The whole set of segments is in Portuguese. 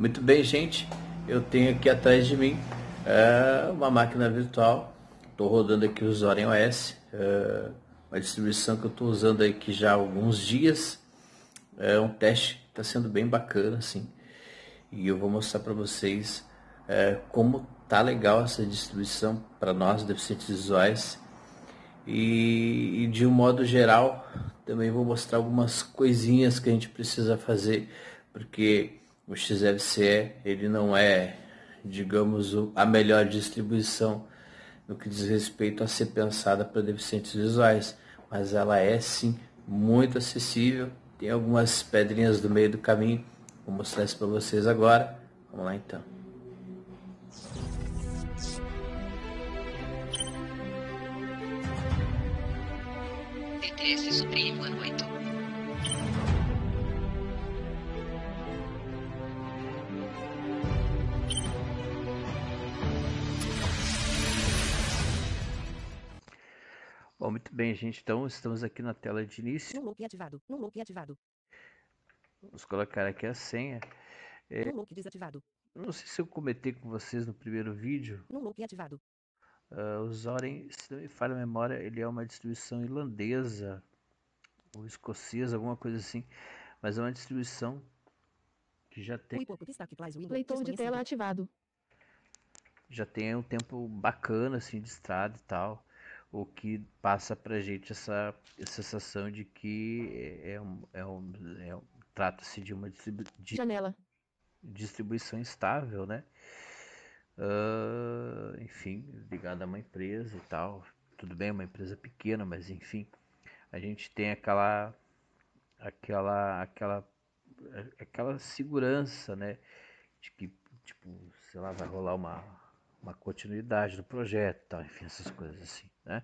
Muito bem, gente. Eu tenho aqui atrás de mim é, uma máquina virtual. Estou rodando aqui o Zorin OS, uh, uma distribuição que eu estou usando aqui já há alguns dias. É um teste está sendo bem bacana, assim. E eu vou mostrar para vocês é, como tá legal essa distribuição para nós deficientes visuais. E, e, de um modo geral também vou mostrar algumas coisinhas que a gente precisa fazer porque o XFCE ele não é, digamos, a melhor distribuição no que diz respeito a ser pensada para deficientes visuais, mas ela é sim muito acessível. Tem algumas pedrinhas do meio do caminho, vou mostrar isso para vocês agora. Vamos lá então. t noite. Bom, muito bem, gente. Então, estamos aqui na tela de início. Num ativado. Num ativado. Vamos colocar aqui a senha. É... desativado. Não sei se eu comentei com vocês no primeiro vídeo. Num ativado. Uh, ah, o Zorin, se não me falha a memória, ele é uma distribuição irlandesa ou escocesa, alguma coisa assim. Mas é uma distribuição que já tem... Leitor de tela ativado. Já tem um tempo bacana, assim, de estrada e tal o que passa a gente essa sensação de que é, é um, é um, é um trata-se de uma distribu de Janela. distribuição estável, né? Uh, enfim, ligada a uma empresa e tal. Tudo bem, uma empresa pequena, mas enfim, a gente tem aquela aquela aquela aquela segurança, né? De que tipo, sei lá, vai rolar uma uma continuidade do projeto, tal, enfim, essas coisas assim, né?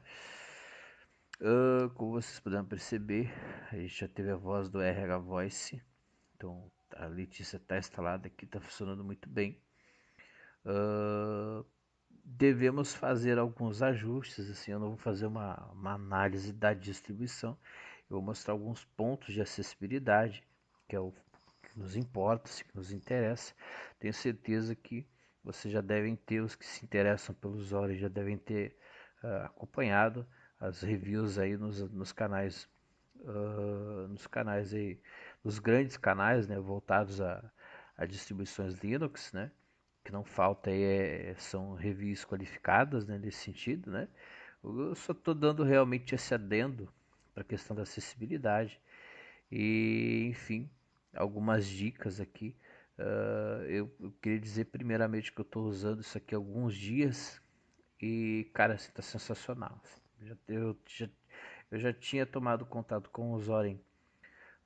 Uh, como vocês puderam perceber, a gente já teve a voz do RH Voice, então a Letícia está instalada aqui, está funcionando muito bem. Uh, devemos fazer alguns ajustes, assim, eu não vou fazer uma, uma análise da distribuição, eu vou mostrar alguns pontos de acessibilidade, que é o que nos importa, assim, que nos interessa. Tenho certeza que vocês já devem ter, os que se interessam pelos olhos já devem ter uh, acompanhado as reviews aí nos, nos canais, uh, nos canais aí, nos grandes canais, né, voltados a, a distribuições Linux, né, que não falta aí é, são reviews qualificadas, né, nesse sentido, né. Eu só estou dando realmente esse adendo para a questão da acessibilidade e, enfim, algumas dicas aqui Uh, eu, eu, queria dizer primeiramente que eu estou usando isso aqui há alguns dias e, cara, assim, tá sensacional. Já, eu, já, eu já tinha tomado contato com o Zorin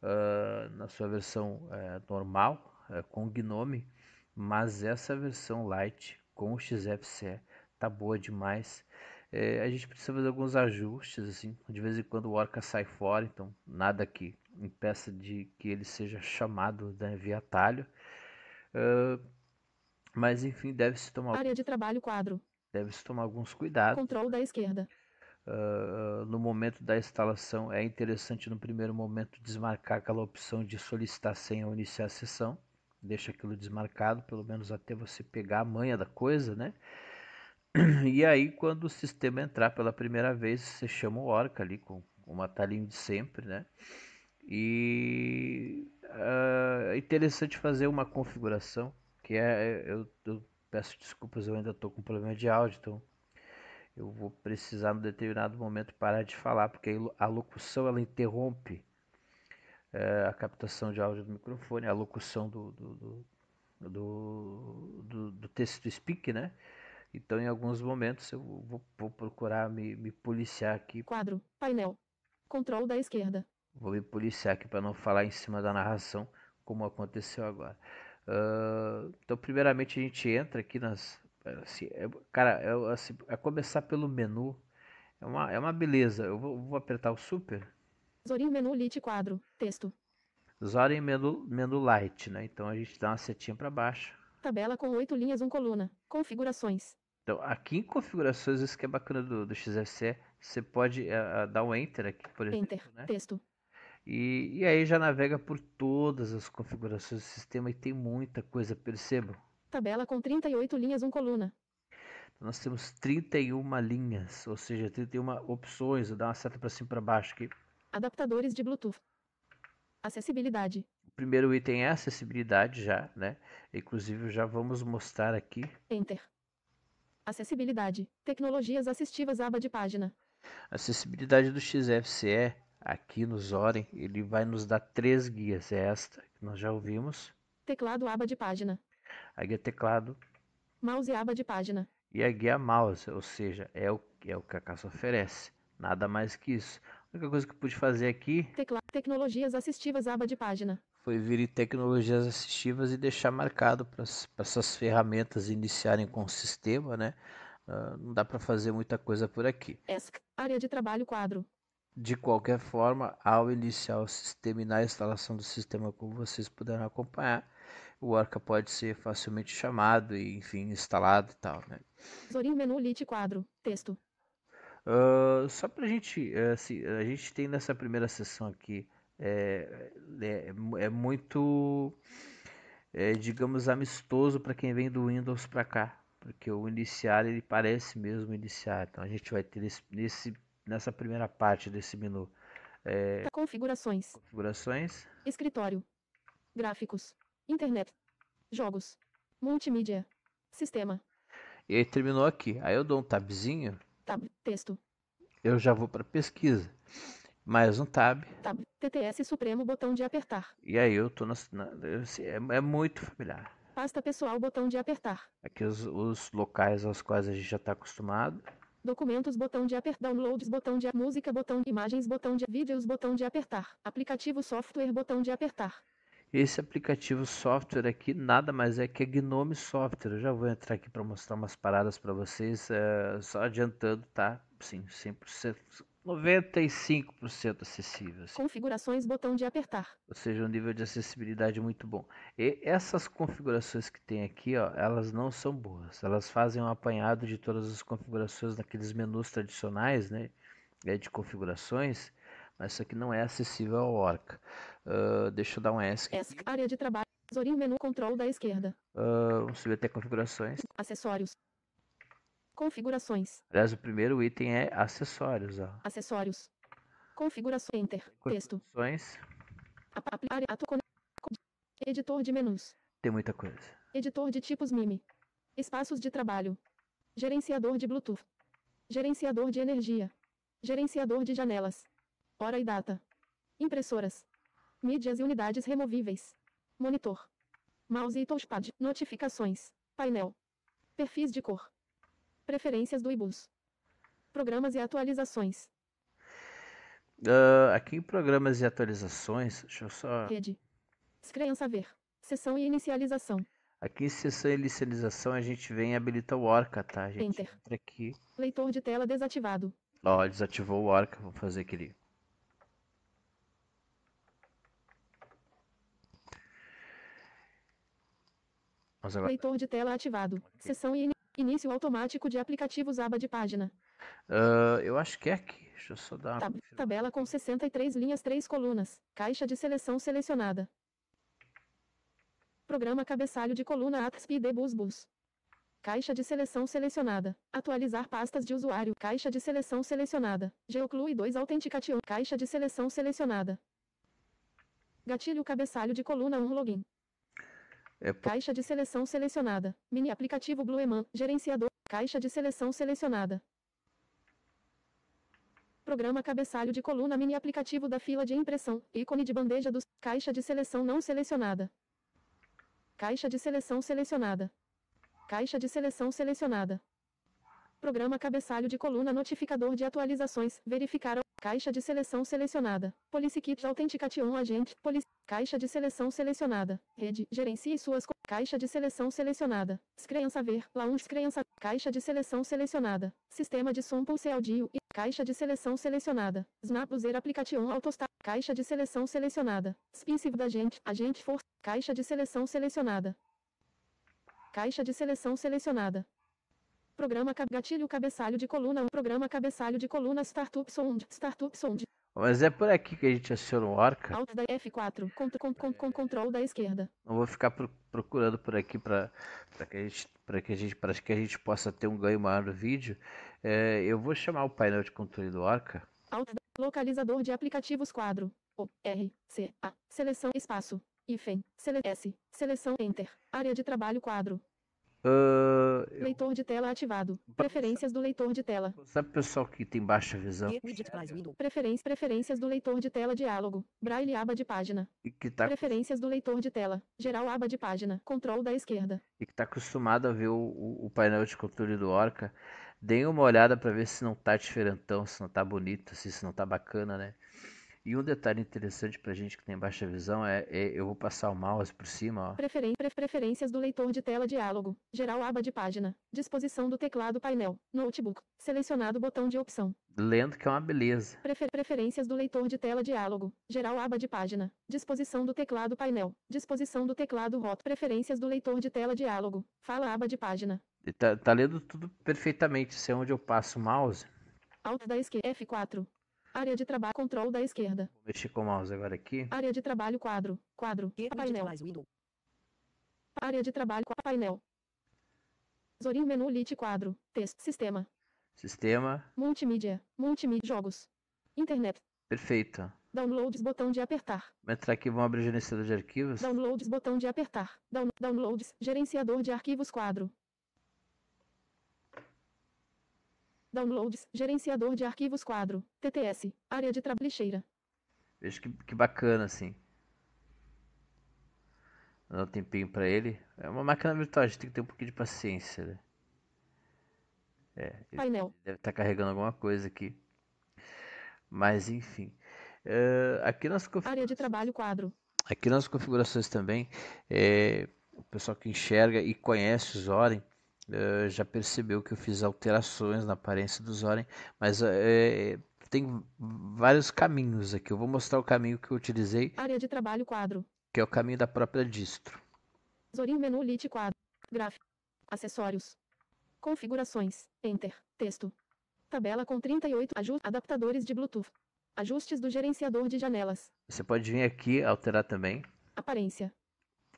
uh, na sua versão uh, normal, eh, com o Gnome, mas essa versão light com o XFCE tá boa demais. É, a gente precisa fazer alguns ajustes, assim, de vez em quando o Orca sai fora, então nada que impeça de que ele seja chamado né, via atalho. Uh, mas enfim, deve-se tomar. Área de trabalho quadro. Deve-se tomar alguns cuidados. Controle da esquerda. Uh, no momento da instalação, é interessante no primeiro momento desmarcar aquela opção de solicitar senha ou iniciar a sessão. Deixa aquilo desmarcado, pelo menos até você pegar a manha da coisa, né? E aí, quando o sistema entrar pela primeira vez, você chama o Orca ali com uma talinha de sempre, né? E uh, é interessante fazer uma configuração, que é, eu, eu peço desculpas, eu ainda estou com problema de áudio, então eu vou precisar no determinado momento parar de falar, porque a locução ela interrompe uh, a captação de áudio do microfone, a locução do, do, do do, do, do texto speak, né? Então, em alguns momentos, eu vou, vou procurar me, me policiar aqui. Quadro, painel, controle da esquerda, Vou me policiar aqui para não falar em cima da narração, como aconteceu agora. Uh, então, primeiramente, a gente entra aqui nas. Assim, é, cara, é, assim, é começar pelo menu. É uma, é uma beleza. Eu vou, vou apertar o super. Zorin menu lit quadro. Texto. Zorin menu, menu light, né? Então a gente dá uma setinha para baixo. Tabela com oito linhas, um coluna. Configurações. Então, aqui em configurações, isso que é bacana do, do XFCE, você pode uh, dar um enter aqui, por exemplo. Enter, né? texto. E, e aí já navega por todas as configurações do sistema e tem muita coisa, percebam. Tabela com 38 linhas, 1 coluna. Então nós temos 31 linhas, ou seja, 31 opções. Vou dar uma seta para cima e para baixo aqui. Adaptadores de Bluetooth. Acessibilidade. O primeiro item é acessibilidade já, né? Inclusive já vamos mostrar aqui. Enter. Acessibilidade. Tecnologias assistivas aba de página. Acessibilidade do XFCE Aqui no Zorin, ele vai nos dar três guias. É esta, que nós já ouvimos. Teclado, aba de página. A guia é teclado. Mouse, aba de página. E a guia é mouse, ou seja, é o, é o que a caça oferece. Nada mais que isso. A única coisa que eu pude fazer aqui... Teclado, tecnologias assistivas, aba de página. Foi vir em tecnologias assistivas e deixar marcado para essas ferramentas iniciarem com o sistema, né? Uh, não dá para fazer muita coisa por aqui. ESC, área de trabalho quadro. De qualquer forma, ao iniciar o sistema e na instalação do sistema, como vocês puderam acompanhar, o Orca pode ser facilmente chamado e, enfim, instalado e tal, né? Zorin menu lit quadro, texto. Uh, só para a gente, eh, assim, a gente tem nessa primeira sessão aqui, é, é, é muito, é, digamos, amistoso para quem vem do Windows para cá, porque o iniciar ele parece mesmo iniciar. Então a gente vai ter nesse nessa primeira parte desse menu. É... Configurações. Configurações. Escritório. Gráficos. Internet. Jogos. Multimídia. Sistema. E aí terminou aqui. Aí eu dou um tabzinho. Tab. Texto. Eu já vou para pesquisa. Mais um tab. Tab. TTS Supremo, botão de apertar. E aí eu tô na. na é, é muito familiar. Pasta pessoal, botão de apertar. Aqui os, os locais aos quais a gente já está acostumado documentos botão de apertar, downloads botão de música botão imagens botão de vídeos botão de apertar, aplicativo software botão de apertar. Esse aplicativo software aqui nada mais é que a Gnome Software. Eu já vou entrar aqui para mostrar umas paradas para vocês, é, só adiantando, tá? Sim, 100%, 95% acessível. Assim. Configurações, botão de apertar. Ou seja, um nível de acessibilidade muito bom. E essas configurações que tem aqui, ó, elas não são boas. Elas fazem um apanhado de todas as configurações naqueles menus tradicionais, né? É, de configurações. Mas isso aqui não é acessível ao Orca. Uh, deixa eu dar um ESC. ESC, área de trabalho. Zorin, menu control da esquerda. Uh, vamos subir até configurações. Acessórios. Configurações. Aliás, o primeiro item é acessórios. Ó. Acessórios. Configurações. Enter. Texto. Editor de menus. Tem muita coisa. Editor de tipos MIME. Espaços de trabalho. Gerenciador de Bluetooth. Gerenciador de energia. Gerenciador de janelas. Hora e data. Impressoras. Mídias e unidades removíveis. Monitor. Mouse e touchpad. Notificações. Painel. Perfis de cor. Preferências do IBUS. Programas e atualizações. Uh, aqui em programas e atualizações, deixa eu só. Rede. Descrença ver. Sessão e inicialização. Aqui em sessão e inicialização a gente vem e habilita o Orca, tá? A gente Enter. entra aqui. Leitor de tela desativado. Ó, desativou o Orca, vou fazer aquele. Agora... Leitor de tela ativado. Sessão e Início automático de aplicativos aba de página. Uh, eu acho que é aqui. Deixa eu só dar uma... Tab tabela com 63 linhas, 3 colunas. Caixa de seleção selecionada. Programa cabeçalho de coluna ATSPD Busbus. Caixa de seleção selecionada. Atualizar pastas de usuário. Caixa de seleção selecionada. Geoclui 2 Authentication. Caixa de seleção selecionada. Gatilho cabeçalho de coluna 1 login. É por... Caixa de seleção selecionada. Mini aplicativo Blueman. Gerenciador. Caixa de seleção selecionada. Programa cabeçalho de coluna mini aplicativo da fila de impressão. ícone de bandeja dos. Caixa de seleção não selecionada. Caixa de seleção selecionada. Caixa de seleção selecionada. Programa Cabeçalho de Coluna Notificador de Atualizações. Verificar a caixa de seleção selecionada. Policy Kit Authentication Agent. Police Caixa de seleção selecionada. Rede. Gerencie suas. Caixa de seleção selecionada. Criança Ver. Lounge Criança. Caixa de seleção selecionada. Sistema de som Pulse Audio. Caixa de seleção selecionada. Snap User Application Autostar. Caixa de seleção selecionada. Spicive da gente. Agente For. Caixa de seleção selecionada. Caixa de seleção selecionada. Programa Gatilho Cabeçalho de Coluna um Programa Cabeçalho de Coluna Startup Sound. Startup Sound. Mas é por aqui que a gente aciona o Orca. Alt da F4, com, com, com, com control da esquerda. Não vou ficar pro, procurando por aqui para que a gente para que a gente para que a gente possa ter um ganho maior no vídeo. É, eu vou chamar o painel de controle do Orca. Alt da, localizador de aplicativos quadro. O R C A seleção espaço. Ifen, sele S, seleção Enter, área de trabalho quadro, Uh, eu... Leitor de tela ativado. Preferências do leitor de tela. Sabe pessoal que tem baixa visão? Preferência, preferências do leitor de tela diálogo. Braille aba de página. E que tá... Preferências do leitor de tela. Geral aba de página. Controle da esquerda. E que tá acostumado a ver o, o, o painel de controle do Orca. Dê uma olhada para ver se não tá diferentão, se não tá bonito, se, se não tá bacana, né? E um detalhe interessante pra gente que tem baixa visão é, é eu vou passar o mouse por cima, ó. Preferen pre preferências do leitor de tela diálogo. Geral aba de página. Disposição do teclado painel. Notebook. Selecionado botão de opção. Lendo que é uma beleza. Prefer preferências do leitor de tela diálogo. Geral aba de página. Disposição do teclado painel. Disposição do teclado rot, Preferências do leitor de tela diálogo. Fala aba de página. Tá, tá lendo tudo perfeitamente. Isso é onde eu passo o mouse. Alt da esquerda. F4. Área de trabalho, control da esquerda. Vou mexer com o mouse agora aqui. Área de trabalho, quadro, quadro, painel. Área de trabalho, painel. Zorin menu lit quadro, texto, sistema. Sistema. Multimídia, multimídia, jogos. Internet. Perfeito. Downloads, botão de apertar. Vou entrar aqui, vamos abrir o gerenciador de arquivos. Downloads, botão de apertar. Down, downloads, gerenciador de arquivos quadro. Downloads, gerenciador de arquivos quadro, TTS, área de trabalho Veja que, que bacana, assim. Dá um tempinho pra ele. É uma máquina virtual, a gente tem que ter um pouquinho de paciência, né? É, Painel. Deve estar tá carregando alguma coisa aqui. Mas, enfim. Uh, aqui nas Área de trabalho quadro. Aqui nas configurações também, é, o pessoal que enxerga e conhece o Zorin, ah, já percebeu que eu fiz alterações na aparência do Zoren, mas ah, é, é, tem vários caminhos aqui. Eu vou mostrar o caminho que eu utilizei. Área de trabalho quadro. Que é o caminho da própria distro. Zorin menu lit quadro. Gráfico. Acessórios. Configurações. Enter. Texto. Tabela com 38 ajustes adaptadores de Bluetooth. Ajustes do gerenciador de janelas. Você pode vir aqui alterar também. Aparência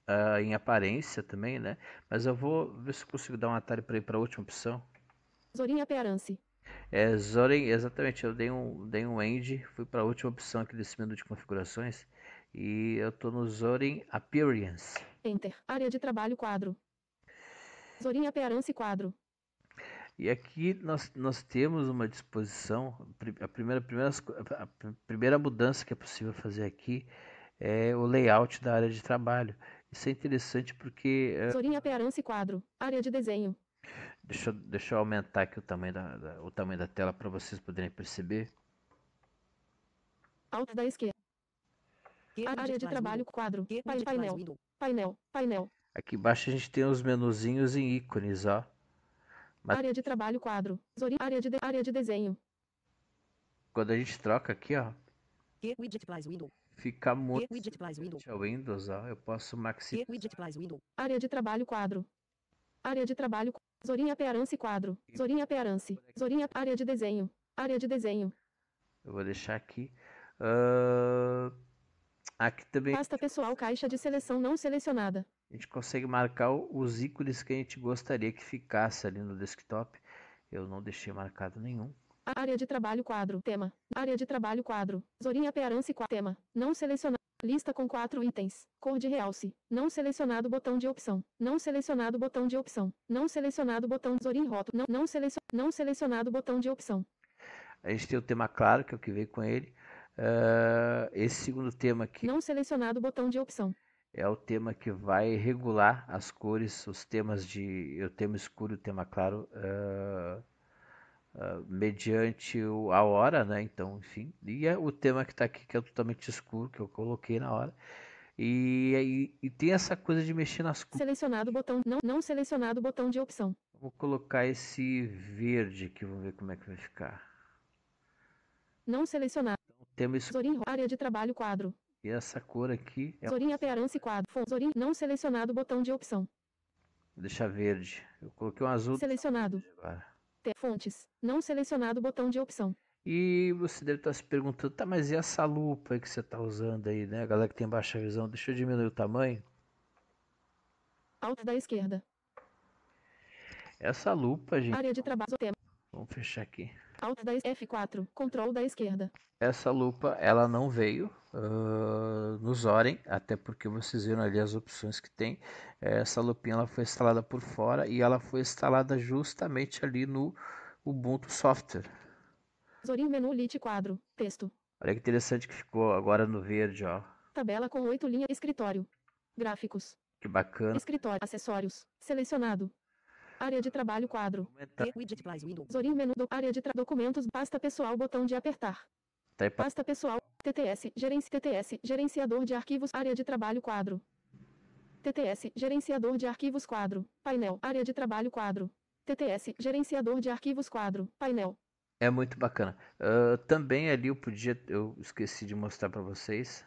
uh, em aparência também, né? Mas eu vou ver se consigo dar um atalho para ir para a última opção. Zorinha Pearance. É, Zorin, exatamente, eu dei um, dei um end, fui para a última opção aqui desse menu de configurações e eu tô no Zorin Appearance. Enter, área de trabalho quadro. Zorin Appearance quadro. E aqui nós, nós temos uma disposição, a primeira, a primeira, a primeira mudança que é possível fazer aqui é o layout da área de trabalho. Isso é interessante porque. É, Zorinha Pearance Quadro, área de desenho. Deixa, eu, deixa eu aumentar aqui o tamanho da, da o tamanho da tela para vocês poderem perceber. Alto da esquerda. Área de trabalho quadro. Painel. Painel. Painel. Aqui embaixo a gente tem os menuzinhos em ícones, ó. Mas... Área de trabalho quadro. Zorinha. área, de, de área de desenho. Quando a gente troca aqui, ó. Widget plus window ficar muito ao Windows, ó, eu posso maximizar. Área de trabalho quadro. Área de trabalho Zorinha Pearance quadro. Zorinha Pearance. Zorinha área de desenho. Área de desenho. Eu vou deixar aqui. Uh... Aqui também. Pasta pessoal caixa de seleção não selecionada. A gente consegue marcar os ícones que a gente gostaria que ficasse ali no desktop. Eu não deixei marcado nenhum. Área de trabalho quadro. Tema. Área de trabalho quadro. Zorinha Pearance Tema. Não selecionado. Lista com quatro itens. Cor de realce. Não selecionado botão de opção. Não selecionado botão de opção. Não selecionado botão Zorin roto Não, não, selecion, não selecionado botão de opção. A gente tem o tema claro, que é o que veio com ele. Uh, esse segundo tema aqui. Não selecionado botão de opção. É o tema que vai regular as cores, os temas de. O tema escuro e o tema claro. Uh, uh, mediante o, a hora, né? Então, enfim. E é o tema que está aqui, que é totalmente escuro, que eu coloquei na hora. E, e, e tem essa coisa de mexer nas cores. Selecionado botão, não, não selecionado botão de opção. Vou colocar esse verde aqui, vamos ver como é que vai ficar. Não selecionado. Então, tema escuro. É área de trabalho, quadro. E essa cor aqui é. Zorin Apearance quadro. Zorin não selecionado botão de opção. Vou deixar verde. Eu coloquei um azul. Selecionado. Agora. Fontes. Não selecionado o botão de opção. E você deve estar se perguntando, tá, mas e essa lupa que você está usando aí, né? A galera que tem baixa visão, deixa eu diminuir o tamanho. Alto da esquerda. Essa lupa, gente. Área de trabalho, tema. Vamos fechar aqui. Alt da F4, Control da esquerda. Essa lupa, ela não veio uh, no Zorin, até porque vocês viram ali as opções que tem. Essa lupinha ela foi instalada por fora e ela foi instalada justamente ali no Ubuntu Software. Zorin menu lit quadro, texto. Olha que interessante que ficou agora no verde, ó. Tabela com oito linhas, escritório. Gráficos. Que bacana. Escritório, acessórios, selecionado área de trabalho quadro. T, Zorin menu do área de documentos, pasta pessoal, botão de apertar. Tá pasta pessoal, TTS, gerência TTS, gerenciador de arquivos, área de trabalho quadro. TTS, gerenciador de arquivos quadro, painel, área de trabalho quadro. TTS, gerenciador de arquivos quadro, painel. É muito bacana. Uh, também ali eu podia, eu esqueci de mostrar para vocês,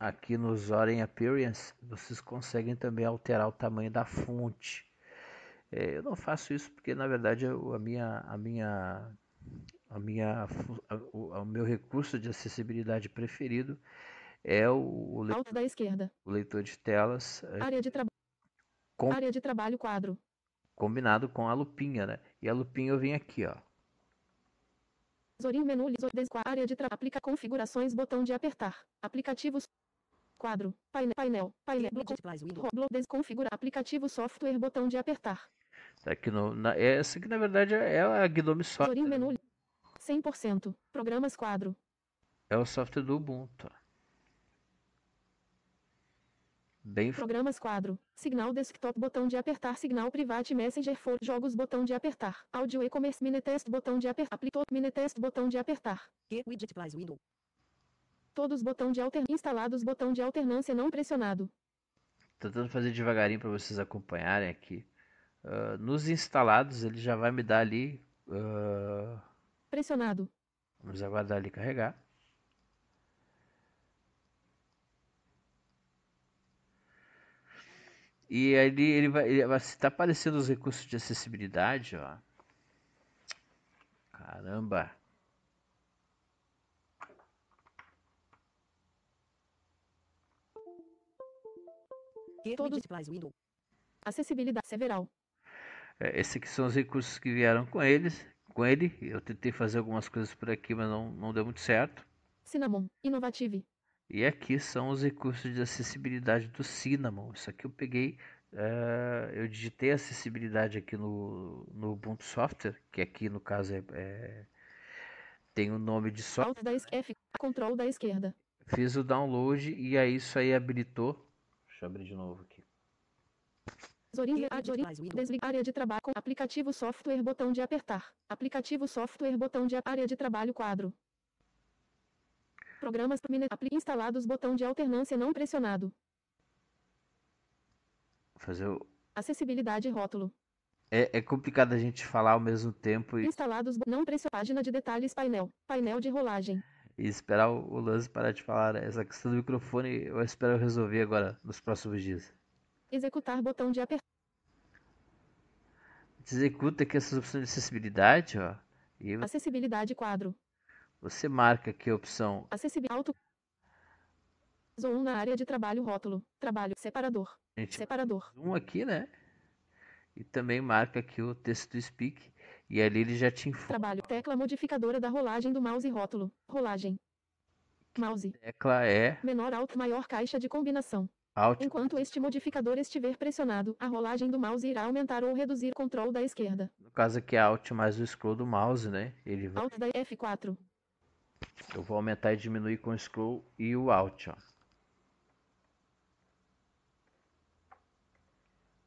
aqui no Zorin Appearance, vocês conseguem também alterar o tamanho da fonte. É, eu não faço isso porque na verdade a minha a minha a minha a, o, o, meu recurso de acessibilidade preferido é o, o leitor, da esquerda. O leitor de telas. É, área de trabalho. Área de trabalho quadro. Combinado com a lupinha, né? E a lupinha eu venho aqui, ó. Zorin menu área de trabalho aplica configurações botão de apertar aplicativos Quadro. Painel. Painel. Painel. Roblox. Desconfigurar aplicativo software. Botão de apertar. Aqui é no, na, é essa que na verdade é, é a Gnome Software. Menu. 100%. Programas quadro. É o software do Ubuntu. Bem... Programas quadro. Signal desktop botão de apertar. Signal private messenger for jogos botão de apertar. Audio e-commerce minetest botão de apertar. mini minetest botão de apertar. Que widget plus window. Todos botão de alter... instalados botão de alternância não pressionado. Tentando fazer devagarinho para vocês acompanharem aqui. Uh, nos instalados ele já vai me dar ali. Uh... Pressionado. Vamos aguardar ele carregar. E ali ele vai, ele vai tá aparecendo os recursos de acessibilidade, ó. Caramba. todos Acessibilidade several. É, esses aqui são os recursos que vieram com eles, com ele. Eu tentei fazer algumas coisas por aqui, mas não, não deu muito certo. Cinnamon, Innovative. E aqui são os recursos de acessibilidade do Cinnamon. Isso aqui eu peguei, uh, eu digitei acessibilidade aqui no, no Ubuntu Software, que aqui no caso é, é tem o nome de software. Alt da F, control da esquerda. Fiz o download e aí isso aí habilitou Deixa eu abrir de novo aqui. Desligar área de trabalho com aplicativo software botão de apertar. Aplicativo software botão de área de trabalho quadro. Programas instalados botão de alternância não pressionado. Fazer o Acessibilidade rótulo. É, é, complicado a gente falar ao mesmo tempo e. Instalados não pressionado. Página de detalhes painel. Painel de rolagem e esperar o lance para te falar. Essa questão do microfone eu espero resolver agora, nos próximos dias. Executar botão de apertar. Executa aqui essas opções de acessibilidade, ó. E... Acessibilidade quadro. Você marca aqui a opção. Acessibilidade auto. Zoom na área de trabalho rótulo. Trabalho separador. Gente, separador. Um aqui, né? E também marca aqui o texto do speak. E ali ele já te informa. Trabalho. Tecla modificadora da rolagem do mouse rótulo. Rolagem. Mouse. Tecla é. Menor alto, maior caixa de combinação. Alt. Enquanto este modificador estiver pressionado, a rolagem do mouse irá aumentar ou reduzir o controle da esquerda. No caso aqui é Alt mais o scroll do mouse, né? Ele vai... Alt da F4. Eu vou aumentar e diminuir com o scroll e o Alt, ó.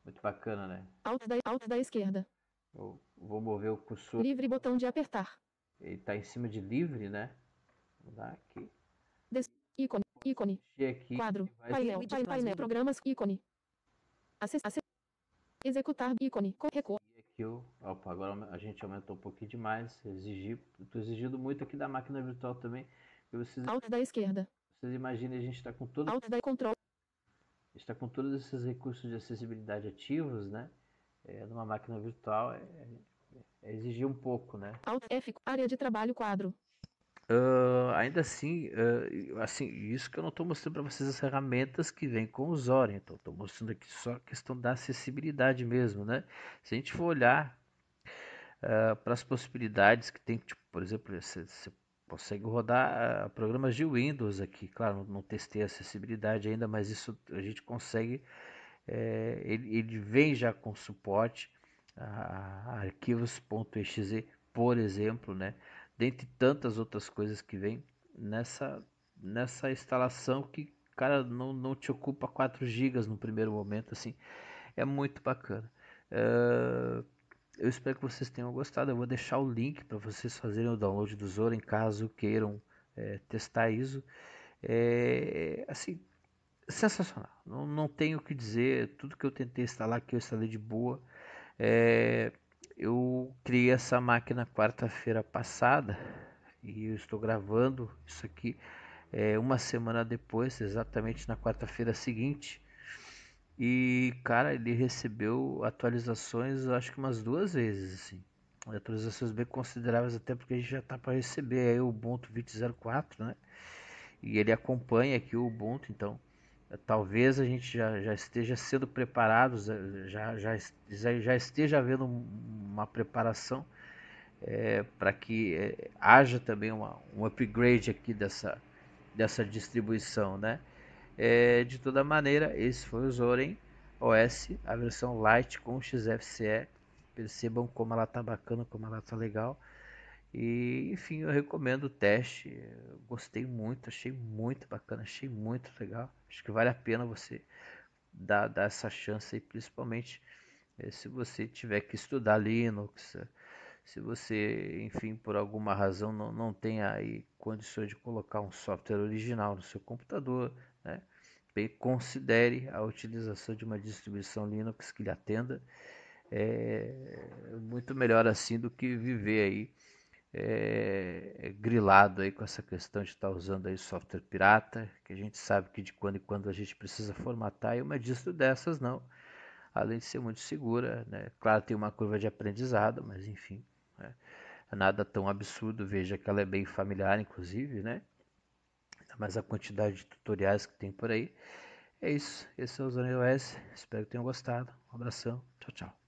Muito bacana, né? Alt da, alt da esquerda. Oh. Vou mover o cursor. Livre botão de apertar. Ele tá em cima de livre, né? Vou dar aqui. Des ícone, ícone. Aqui, quadro, painel, painel, painel, programas, ícone. Acessar, acess executar, ícone, recuo. E aqui opa, agora a gente aumentou um pouquinho demais. Exigir, tô exigindo muito aqui da máquina virtual também. Vocês, Alt da esquerda. Vocês imaginem, a gente está com todo. Alt da control. Está com todos esses recursos de acessibilidade ativos, né? É, numa máquina virtual é, exigir um pouco, né? Alt F, área de trabalho quadro. Uh, ainda assim, uh, assim, isso que eu não estou mostrando para vocês as ferramentas que vêm com o Zorin, então estou mostrando aqui só a questão da acessibilidade mesmo, né? Se a gente for olhar uh, ah, para as possibilidades que tem, tipo, por exemplo, você, consegue rodar programas de Windows aqui, claro, não, não, testei a acessibilidade ainda, mas isso a gente consegue, é, ele, ele vem já com suporte arquivos.exe, por exemplo, né? dentre tantas outras coisas que vem nessa, nessa instalação que, cara, não, não te ocupa 4 GB no primeiro momento, assim, é muito bacana. Uh, eu espero que vocês tenham gostado. Eu vou deixar o link para vocês fazerem o download do Zora em caso queiram é, testar ISO. É, assim, sensacional. Não, não tenho o que dizer. Tudo que eu tentei instalar aqui, eu instalei de boa. É, eu criei essa máquina quarta-feira passada e eu estou gravando isso aqui é, uma semana depois, exatamente na quarta-feira seguinte. E cara, ele recebeu atualizações, acho que umas duas vezes, assim. Atualizações bem consideráveis, até porque a gente já está para receber aí o Ubuntu 20.04, né? E ele acompanha aqui o Ubuntu, então talvez a gente já, já esteja sendo preparado, eh, já, já, já esteja havendo uma preparação é, para que é, haja também uma, um upgrade aqui dessa, dessa distribuição, né? É, de toda maneira, esse foi o Zorin OS, a versão light com XFCE. Percebam como ela tá bacana, como ela tá legal. E enfim, eu recomendo o teste. Eu gostei muito, achei muito bacana, achei muito legal. Acho que vale a pena você dar, dar essa chance aí, principalmente eh, se você tiver que estudar Linux, se você, enfim, por alguma razão não, não tem aí condições de colocar um software original no seu computador, né? Bem, considere a utilização de uma distribuição Linux que lhe atenda. É muito melhor assim do que viver aí é, é, grilado aí com essa questão de estar tá usando aí software pirata, que a gente sabe que de quando em quando a gente precisa formatar, e uma distro dessas não, além de ser muito segura, né? claro tem uma curva de aprendizado, mas enfim, né? É nada tão absurdo, veja que ela é bem familiar inclusive, né? mas a quantidade de tutoriais que tem por aí, é isso, esse é o Zona OS espero que tenham gostado, um abração, tchau tchau.